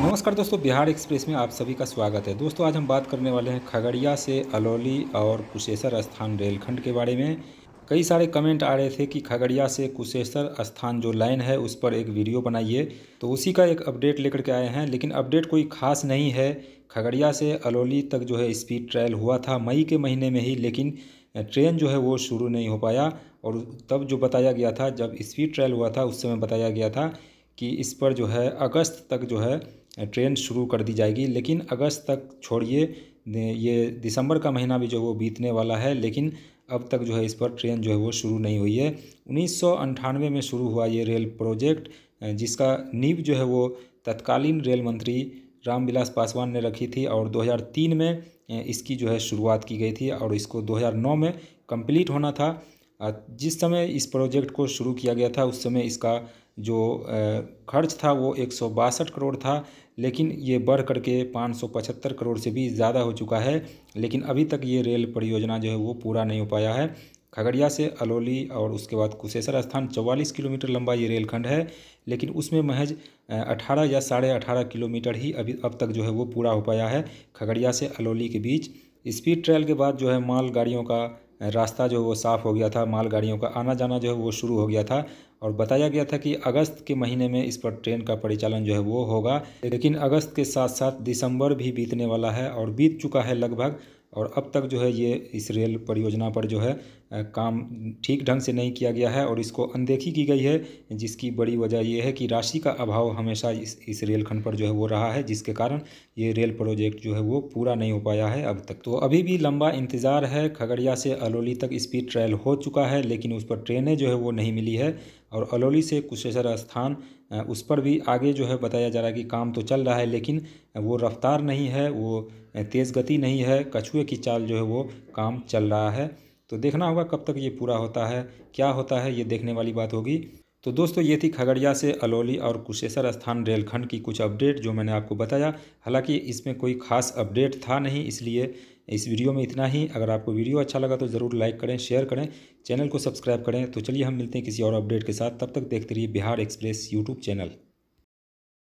नमस्कार दोस्तों बिहार एक्सप्रेस में आप सभी का स्वागत है दोस्तों आज हम बात करने वाले हैं खगड़िया से अलौली और कुशेश्वर स्थान रेलखंड के बारे में कई सारे कमेंट आ रहे थे कि खगड़िया से कुशेश्वर स्थान जो लाइन है उस पर एक वीडियो बनाइए तो उसी का एक अपडेट लेकर के आए हैं लेकिन अपडेट कोई खास नहीं है खगड़िया से अलौली तक जो है स्पीड ट्रायल हुआ था मई के महीने में ही लेकिन ट्रेन जो है वो शुरू नहीं हो पाया और तब जो बताया गया था जब स्पीड ट्रायल हुआ था उस समय बताया गया था कि इस पर जो है अगस्त तक जो है ट्रेन शुरू कर दी जाएगी लेकिन अगस्त तक छोड़िए ये दिसंबर का महीना भी जो वो बीतने वाला है लेकिन अब तक जो है इस पर ट्रेन जो है वो शुरू नहीं हुई है उन्नीस में शुरू हुआ ये रेल प्रोजेक्ट जिसका नींव जो है वो तत्कालीन रेल मंत्री रामविलास पासवान ने रखी थी और 2003 में इसकी जो है शुरुआत की गई थी और इसको 2009 में कंप्लीट होना था जिस समय इस प्रोजेक्ट को शुरू किया गया था उस समय इसका जो खर्च था वो एक करोड़ था लेकिन ये बढ़ करके पचहत्तर करोड़ से भी ज़्यादा हो चुका है लेकिन अभी तक ये रेल परियोजना जो है वो पूरा नहीं हो पाया है खगड़िया से अलोली और उसके बाद कुशेश्वर स्थान 44 किलोमीटर लंबा ये रेलखंड है लेकिन उसमें महज 18 या साढ़े अठारह किलोमीटर ही अभी अब तक जो है वो पूरा हो पाया है खगड़िया से अलोली के बीच स्पीड ट्रायल के बाद जो है माल गाड़ियों का रास्ता जो वो साफ़ हो गया था मालगाड़ियों का आना जाना जो है वो शुरू हो गया था और बताया गया था कि अगस्त के महीने में इस पर ट्रेन का परिचालन जो है वो होगा लेकिन अगस्त के साथ साथ दिसंबर भी बीतने वाला है और बीत चुका है लगभग और अब तक जो है ये इस रेल परियोजना पर जो है काम ठीक ढंग से नहीं किया गया है और इसको अनदेखी की गई है जिसकी बड़ी वजह यह है कि राशि का अभाव हमेशा इस इस रेलखंड पर जो है वो रहा है जिसके कारण ये रेल प्रोजेक्ट जो है वो पूरा नहीं हो पाया है अब तक तो अभी भी लंबा इंतज़ार है खगड़िया से अलोली तक स्पीड ट्रायल हो चुका है लेकिन उस पर ट्रेनें जो है वो नहीं मिली है और अलौली से कुशेश्वर स्थान उस पर भी आगे जो है बताया जा रहा है कि काम तो चल रहा है लेकिन वो रफ्तार नहीं है वो तेज़ गति नहीं है कछुए की चाल जो है वो काम चल रहा है तो देखना होगा कब तक ये पूरा होता है क्या होता है ये देखने वाली बात होगी तो दोस्तों ये थी खगड़िया से अलौली और कुशेसर स्थान रेलखंड की कुछ अपडेट जो मैंने आपको बताया हालांकि इसमें कोई खास अपडेट था नहीं इसलिए इस वीडियो में इतना ही अगर आपको वीडियो अच्छा लगा तो ज़रूर लाइक करें शेयर करें चैनल को सब्सक्राइब करें तो चलिए हम मिलते हैं किसी और अपडेट के साथ तब तक देखते रहिए बिहार एक्सप्रेस यूट्यूब चैनल